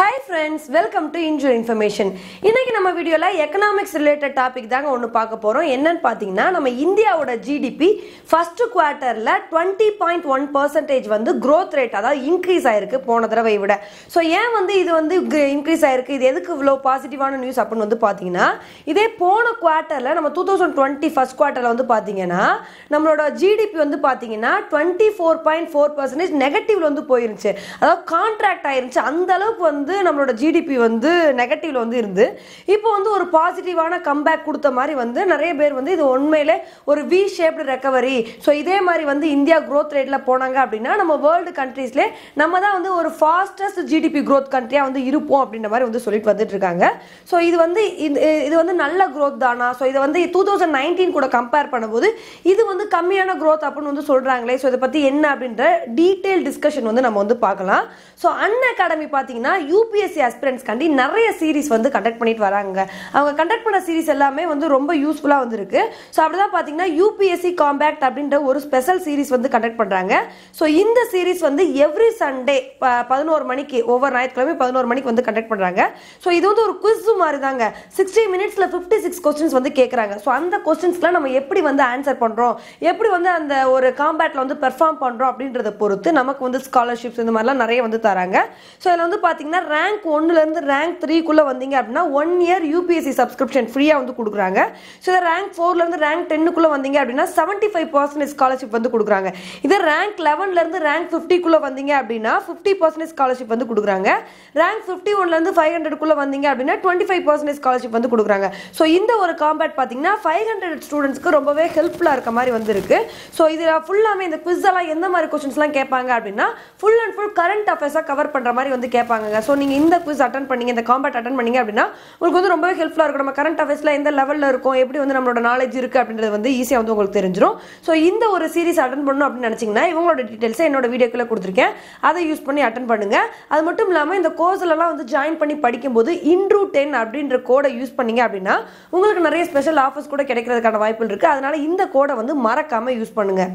hi friends welcome to Injoor information இன்றைக்கி நம்ம வீடியோவில் எக்கனாமிக்ஸ் ரிலேட்டட் டாபிக் தாங்க ஒன்று பார்க்க போகிறோம் என்னன்னு பார்த்தீங்கன்னா நம்ம இந்தியாவோட ஜிடிபி ஃபஸ்ட்டு குவார்ட்டரில் டுவெண்ட்டி பாயிண்ட் ஒன் பர்சன்டேஜ் வந்து க்ரோத் ரேட் அதாவது இன்க்ரீஸ் ஆயிருக்கு போன தடவை விட ஸோ ஏன் வந்து இது வந்து இன்க்ரீஸ் ஆயிருக்கு இது எதுக்கு இவ்வளோ பாசிட்டிவான நியூஸ் அப்படின்னு வந்து பார்த்தீங்கன்னா இதே போன குவார்ட்டரில் நம்ம டூ தௌசண்ட் டுவெண்ட்டி ஃபஸ்ட் குவார்ட்டரில் வந்து பார்த்தீங்கன்னா நம்மளோட ஜிடிபி வந்து பார்த்தீங்கன்னா twenty four point four percentage நெகட்டிவ்ல வந்து போயிருந்துச்சு அதாவது கான்ட்ராக்ட் ஆயிருந்துச்சு அந்த அளவுக்கு வந்து வந்து நம்மளோட ஜிடிபி வந்து நெகட்டிவ்ல வந்து இருந்து இப்போ வந்து ஒரு பாசிட்டிவான கம்பேக் கொடுத்த மாதிரி வந்து நிறைய பேர் வந்து இது உண்மையிலே ஒரு வி ஷேப்டு ரெக்கவரி ஸோ இதே மாதிரி வந்து இந்தியா க்ரோத் ரேட்டில் போனாங்க அப்படின்னா நம்ம வேர்ல்டு கண்ட்ரீஸ்லே நம்ம தான் வந்து ஒரு ஃபாஸ்டஸ்ட் ஜிடிபி க்ரோத் கண்ட்ரியாக வந்து இருப்போம் அப்படின்ற மாதிரி வந்து சொல்லிட்டு வந்துட்டு இருக்காங்க ஸோ இது வந்து இது வந்து நல்ல க்ரோத் தானா ஸோ இதை வந்து டூ தௌசண்ட் நைன்டீன் கூட கம்பேர் பண்ணும்போது இது வந்து கம்மியான க்ரோத் அப்படின்னு வந்து சொல்கிறாங்களே ஸோ இதை பற்றி என்ன அப்படின்ற டீட்டெயில் டிஸ்கஷன் வந்து நம்ம வந்து பார்க்கலாம் ஸோ அன் அகாடமி பார்த்தீங்கன்னா யூ யூபிஎஸ்சி அஸ்பிரண்ட்ஸ் நிறைய சீரிஸ் வந்து கண்டக்ட் பண்ணிட்டு வராங்க அவங்க கண்டக்ட் பண்ண சீரிஸ் எல்லாமே வந்து ரொம்ப யூஸ்ஃபுல்லாக வந்துருக்கு ஸோ அப்படிதான் பார்த்தீங்கன்னா யூபிஎஸ்சி காம்பேக்ட் அப்படின்ற ஒரு ஸ்பெஷல் சீரிஸ் வந்து கண்டக்ட் பண்ணுறாங்க ஸோ இந்த சீரிஸ் வந்து எவ்ரி சண்டே பதினோரு மணிக்கு ஒவ்வொரு ஞாயிற்றுக்கிழமை பதினோரு மணிக்கு வந்து கண்டக்ட் பண்ணுறாங்க ஸோ இது வந்து ஒரு குவிஸ் மாதிரி தாங்க சிக்ஸ்டி மினிட்ஸில் ஃபிஃப்டி சிக்ஸ் கொஸ்டின்ஸ் வந்து கேட்குறாங்க ஸோ அந்த கொஸ்டின்ஸ்லாம் நம்ம எப்படி வந்து ஆன்சர் பண்ணுறோம் எப்படி வந்து அந்த ஒரு காம்பேட்டில் வந்து பெர்ஃபார்ம் பண்ணுறோம் அப்படின்றத பொறுத்து நமக்கு வந்து ஸ்காலர்ஷிப்ஸ் இந்த மாதிரிலாம் நிறைய வந்து தராங்க ஸோ இதில் வந்து பார்த்தீங்கன்னா ரேங்க் ஒன்னுலேருந்து ரேங்க் த்ரீக்குள்ளே வந்தீங்க அப்படின்னா ஒன் இயர் யூபிஎஸ்சி சப்ஸ்கிரிப்ஷன் ஃப்ரீயாக வந்து கொடுக்குறாங்க ஸோ இதை ரேங்க் ஃபோர்லேருந்து ரேங்க் டென்னுக்குள்ளே வந்தீங்க அப்படின்னா செவன்ட்டி ஃபைவ் பர்சன்டேஜ் ஸ்காலர்ஷிப் வந்து கொடுக்குறாங்க இதே ரேங்க் லெவன்லேருந்து ரேங்க் ஃபிஃப்டிக்குள்ளே வந்தீங்க அப்படின்னா ஃபிஃப்டி பர்சன்டேஜ் ஸ்காலர்ஷிப் வந்து கொடுக்குறாங்க ரேங்க் ஃபிஃப்டி ஒன்லேருந்து ஃபைவ் ஹண்ட்ரட்குள்ளே வந்தீங்க அப்படின்னா டுவெண்ட்டி ஃபைவ் பர்சன்டேஜ் ஸ்காலர்ஷிப் வந்து கொடுக்குறாங்க ஸோ இந்த ஒரு காம்பேட் பார்த்தீங்கன்னா ஃபைவ் ஹண்ட்ரட் ஸ்டூடெண்ட்ஸ்க்கு ரொம்பவே ஹெல்ப்ஃபுல்லாக இருக்க மாதிரி வந்துருக்கு ஸோ இதில் ஃபுல்லாமே இந்த குவிஸ் எல்லாம் எந்த மாதிரி கொஸ்டின்ஸ்லாம் கேட்பாங்க அப்படின்னா ஃபுல் அண்ட் ஃபுல் கரண்ட் அஃபேர்ஸாக கவர் பண்ணுற மாதிரி வந்து கேட்பாங்க ஸோ நீங்கள் இந்த குவிஸ் அட்டன் பண்ணீங்க இந்த காம்பேட் அட்டன் பண்ணீங்க அப்படின்னா உங்களுக்கு வந்து ரொம்பவே ஹெல்ப்ஃபுல்லாக இருக்கும் நம்ம கரண்ட் அஃபேர்ஸில் எந்த லெவலில் இருக்கும் எப்படி வந்து நம்மளோட நாலேஜ் இருக்குது அப்படின்றது வந்து ஈஸியாக வந்து உங்களுக்கு தெரிஞ்சிடும் ஸோ இந்த ஒரு சீரிஸ் அட்டன் பண்ணணும் அப்படின்னு நினச்சிங்கன்னா இவங்களோட டீட்டெயில்ஸை என்னோட வீடியோக்குள்ளே கொடுத்துருக்கேன் அதை யூஸ் பண்ணி அட்டன் பண்ணுங்கள் அது மட்டும் இல்லாமல் இந்த கோர்ஸ்லலாம் வந்து ஜாயின் பண்ணி படிக்கும்போது இன்ட்ரூ டென் அப்படின்ற கோடை யூஸ் பண்ணீங்க அப்படின்னா உங்களுக்கு நிறைய ஸ்பெஷல் ஆஃபர்ஸ் கூட கிடைக்கிறதுக்கான வாய்ப்புகள் இருக்குது அதனால் இந்த கோடை வந்து மறக்காமல் யூஸ் பண்ணுங்கள்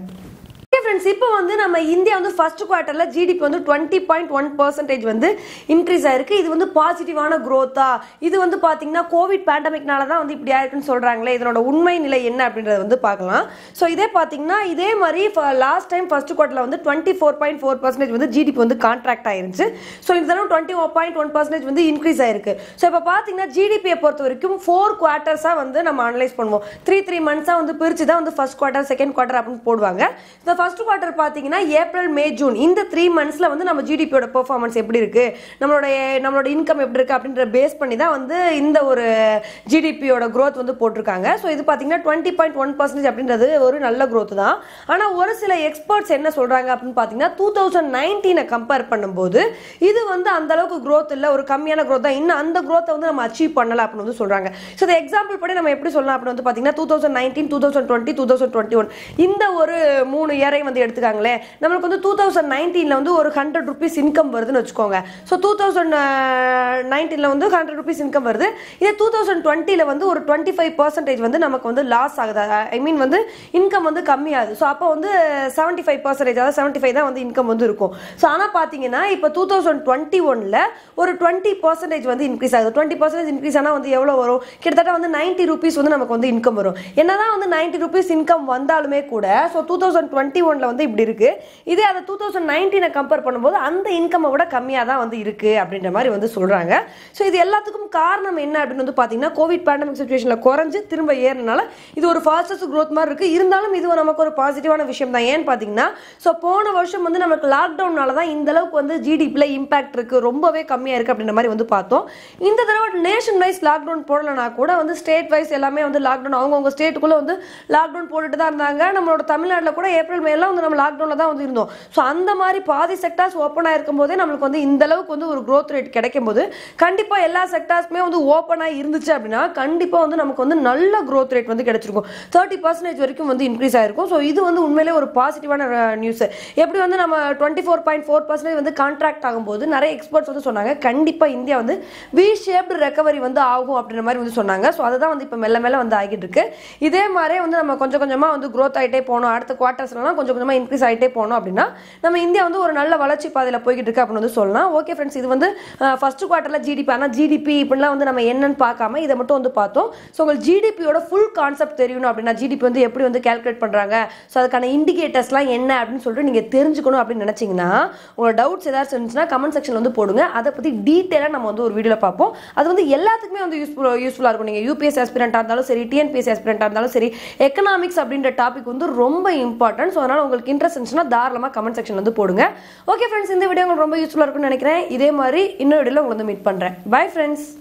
ஃப்ரெண்ட்ஸ் இப்போ வந்து நம்ம இந்தியா வந்து ஃபர்ஸ்ட் குவார்ட்டரில் ஜிடிபி வந்து டுவெண்ட்டி பாயிண்ட் ஒன் பர்சன்டேஜ் வந்து இன்க்ரீஸ் ஆயிருக்கு இது வந்து பாசிட்டிவான க்ரோத்தா இது வந்து பார்த்தீங்கன்னா கோவிட் பேண்டமிக்னால தான் வந்து இப்படி ஆயிருக்குன்னு சொல்கிறாங்களே இதனோட உண்மை நிலை என்ன அப்படின்றத வந்து பார்க்கலாம் ஸோ இதே பார்த்தீங்கன்னா இதே மாதிரி லாஸ்ட் டைம் ஃபர்ஸ்ட் குவார்ட்டரில் வந்து twenty four point four percentage வந்து ஜிடிபி வந்து கான்ட்ராக்ட் ஆயிருந்துச்சு ஸோ இந்த தடவை டுவெண்ட்டி பாயிண்ட் ஒன் பர்சன்டேஜ் வந்து இன்க்ரீஸ் ஆயிருக்கு ஸோ இப்போ பார்த்தீங்கன்னா ஜிடிபியை பொறுத்த வரைக்கும் ஃபோர் குவார்ட்டர்ஸாக வந்து நம்ம அனலைஸ் பண்ணுவோம் த்ரீ த்ரீ மந்த்ஸாக வந்து பிரித்து தான் வந்து ஃபர்ஸ்ட் குவார்ட்டர் செகண்ட் குவார்ட்டர் அப்படின்னு போடுவாங்க இந்த ஃபர்ஸ்ட் ஃபர்ஸ்ட் குவார்டர் பார்த்தீங்கன்னா ஏப்ரல் மே ஜூன் இந்த த்ரீ மந்த்ஸில் வந்து நம்ம ஜிடிபியோட பெர்ஃபார்மன்ஸ் எப்படி இருக்குது நம்மளுடைய நம்மளோட இன்கம் எப்படி இருக்குது அப்படின்ற பேஸ் பண்ணி தான் வந்து இந்த ஒரு ஜிடிபியோட க்ரோத் வந்து போட்டிருக்காங்க ஸோ இது பார்த்தீங்கன்னா டுவெண்ட்டி பாயிண்ட் ஒன் பர்சன்டேஜ் அப்படின்றது ஒரு நல்ல க்ரோத் தான் ஆனால் ஒரு சில எக்ஸ்பர்ட்ஸ் என்ன சொல்கிறாங்க அப்படின்னு பார்த்தீங்கன்னா டூ தௌசண்ட் நைன்டீனை கம்பேர் பண்ணும்போது இது வந்து அந்த அளவுக்கு க்ரோத் இல்லை ஒரு கம்மியான க்ரோத் தான் இன்னும் அந்த க்ரோத்தை வந்து நம்ம அச்சீவ் பண்ணலாம் அப்படின்னு வந்து சொல்கிறாங்க ஸோ இதை எக்ஸாம்பிள் படி நம்ம எப்படி சொல்லலாம் அப்படின்னு வந்து பார்த்தீங்கன்னா two thousand nineteen two thousand twenty two thousand twenty one இந்த ஒரு மூணு இயரை வந்து எடுத்துக்காங்களே நம்மளுக்கு வந்து டூ தௌசண்ட் நைன்டீனில் வந்து ஒரு ஹண்ட்ரட் ருபீஸ் இன்கம் வருதுன்னு வச்சுக்கோங்க ஸோ டூ தௌசண்ட் நைன்டீனில் வந்து ஹண்ட்ரட் ருபீஸ் இன்கம் வருது இதே டூ தௌசண்ட் டுவெண்ட்டியில் வந்து ஒரு டுவெண்ட்டி ஃபைவ் பர்சன்டேஜ் வந்து நமக்கு வந்து லாஸ் ஆகுது ஐ மீன் வந்து இன்கம் வந்து கம்மியாகுது ஸோ அப்போ வந்து செவன்ட்டி ஃபைவ் பர்சன்டேஜ் அதாவது செவன்ட்டி ஃபைவ் தான் வந்து இன்கம் வந்து இருக்கும் ஸோ ஆனால் பார்த்தீங்கன்னா இப்போ டூ தௌசண்ட் டுவெண்ட்டி ஒனில் ஒரு டுவெண்ட்டி பர்சன்டேஜ் வந்து இன்க்ரீஸ் ஆகுது டுவெண்ட்டி பர்சன்டேஜ் இன்க்ரீஸ் ஆனால் வந்து எவ்வளோ வரும் கிட்டத்தட்ட வந்து நைன்ட்டி ருபீஸ் வந்து நமக்கு வந்து இன்கம் வரும் என்னதான் வந்து நைன்ட்டி ருபீஸ் இன்கம் வந்தாலுமே கூட so two thousand twenty one ஒனில் வந்து இப்படி இருக்குது இதே அதை டூ தௌசண்ட் நைன்டீனை கம்பேர் பண்ணும்போது அந்த இன்கம்மை விட கம்மியாக தான் வந்து இருக்குது அப்படின்ற மாதிரி வந்து சொல்கிறாங்க ஸோ இது எல்லாத்துக்கும் காரணம் என்ன அப்படின்னு வந்து பார்த்தீங்கன்னா கோவிட் பேண்டமிக் சுச்சுவேஷனில் குறைஞ்சு திரும்ப ஏறினால இது ஒரு ஃபாஸ்டஸ்ட் க்ரோத் மாதிரி இருக்குது இருந்தாலும் இது நமக்கு ஒரு பாசிட்டிவான விஷயம் தான் ஏன்னு பார்த்தீங்கன்னா ஸோ போன வருஷம் வந்து நமக்கு லாக்டவுனால தான் இந்த அளவுக்கு வந்து ஜிடிபியில் இம்பாக்ட் இருக்குது ரொம்பவே கம்மியாக இருக்குது அப்படின்ற மாதிரி வந்து பார்த்தோம் இந்த தடவை நேஷன் வைஸ் லாக்டவுன் போடலைனா கூட வந்து ஸ்டேட் வைஸ் எல்லாமே வந்து லாக்டவுன் அவங்கவுங்க ஸ்டேட்டுக்குள்ளே வந்து லாக்டவுன் போட்டுட்டு தான் இருந்தாங்க நம்மளோட தமிழ்நாட்டில் கூட ஏப்ரல் மேல எல்லாம் வந்து நம்ம லாக்டவுனில் தான் வந்து இருந்தோம் ஸோ அந்த மாதிரி பாதி செக்டார்ஸ் ஓப்பனாக இருக்கும் போதே நம்மளுக்கு வந்து இந்த அளவுக்கு வந்து ஒரு க்ரோத் ரேட் கிடைக்கும் போது கண்டிப்பாக எல்லா செக்டார்ஸுமே வந்து ஓப்பனாக இருந்துச்சு அப்படின்னா கண்டிப்பாக வந்து நமக்கு வந்து நல்ல க்ரோத் ரேட் வந்து கிடைச்சிருக்கும் தேர்ட்டி பர்சன்டேஜ் வரைக்கும் வந்து இன்க்ரீஸ் ஆயிருக்கும் ஸோ இது வந்து உண்மையிலே ஒரு பாசிட்டிவான நியூஸ் எப்படி வந்து நம்ம twenty four point four percentage வந்து கான்ட்ராக்ட் ஆகும்போது நிறைய எக்ஸ்பர்ட்ஸ் வந்து சொன்னாங்க கண்டிப்பாக இந்தியா வந்து வி ஷேப்டு ரெக்கவரி வந்து ஆகும் அப்படின்ற மாதிரி வந்து சொன்னாங்க ஸோ அதை தான் வந்து இப்போ மெல்ல மெல்ல வந்து ஆகிட்டு இருக்கு இதே மாதிரியே வந்து நம்ம கொஞ்சம் கொஞ்சமாக வந்து க்ரோத் ஆகிட்டே போனோம் அடுத்த குவார்ட்டர்ஸ்லாம் கொஞ்சம் கொஞ்சமாக இன்க்ரீஸ் ஆகிட்டே போனோம் அப்படின்னா நம்ம இந்தியா வந்து ஒரு நல்ல வளர்ச்சி பாதையில் போய்கிட்டு இருக்கு அப்படின்னு வந்து சொல்லலாம் ஓகே ஃப்ரெண்ட்ஸ் இது வந்து ஃபர்ஸ்ட் குவார்ட்டரில் ஜிடிபி ஆனால் ஜிடிபி இப்படிலாம் வந்து நம்ம என்னன்னு பார்க்காம இதை மட்டும் வந்து பார்த்தோம் ஸோ உங்களுக்கு ஜிடிபியோட ஃபுல் கான்செப்ட் தெரியணும் அப்படின்னா ஜிடிபி வந்து எப்படி வந்து கேல்குலேட் பண்ணுறாங்க ஸோ அதுக்கான இண்டிகேட்டர்ஸ்லாம் என்ன அப்படின்னு சொல்லிட்டு நீங்கள் தெரிஞ்சுக்கணும் அப்படின்னு நினச்சிங்கன்னா உங்களோட டவுட்ஸ் ஏதாச்சும் இருந்துச்சுன்னா கமெண்ட் செக்ஷன் வந்து போடுங்க அதை பற்றி டீட்டெயிலாக நம்ம வந்து ஒரு வீடியோவில் பார்ப்போம் அது வந்து எல்லாத்துக்குமே வந்து யூஸ்ஃபுல் யூஸ்ஃபுல்லாக இருக்கும் நீங்கள் யூபிஎஸ் ஆஸ்பிரண்ட்டாக இருந்தாலும் சரி டிஎன்பிஎஸ் ஆஸ்பிரண்ட்டாக இருந்தாலும் சரி எக்கனாமிக்ஸ் அப்படின்ற டாபிக் வந்து ரொம்ப இம்பார்ட்டன்ட் ஸோ அதனால் உங்களுக்கு இன்ட்ரெஸ்ட் இருந்துச்சுன்னா தாராளமாக கமெண்ட் செக்ஷன் வந்து போடுங்க ஓகே ஃப்ரெண்ட்ஸ் இந்த வீடியோ உங்களுக்கு ரொம்ப யூஸ்ஃபுல்லாக இருக்கும்னு நினைக்கிறேன் இதே மாதிரி இன்னொரு வீடியோவில் உங்களை வந்து மீட் பண்ணுறேன் பை ஃப்ரெண்ட்ஸ்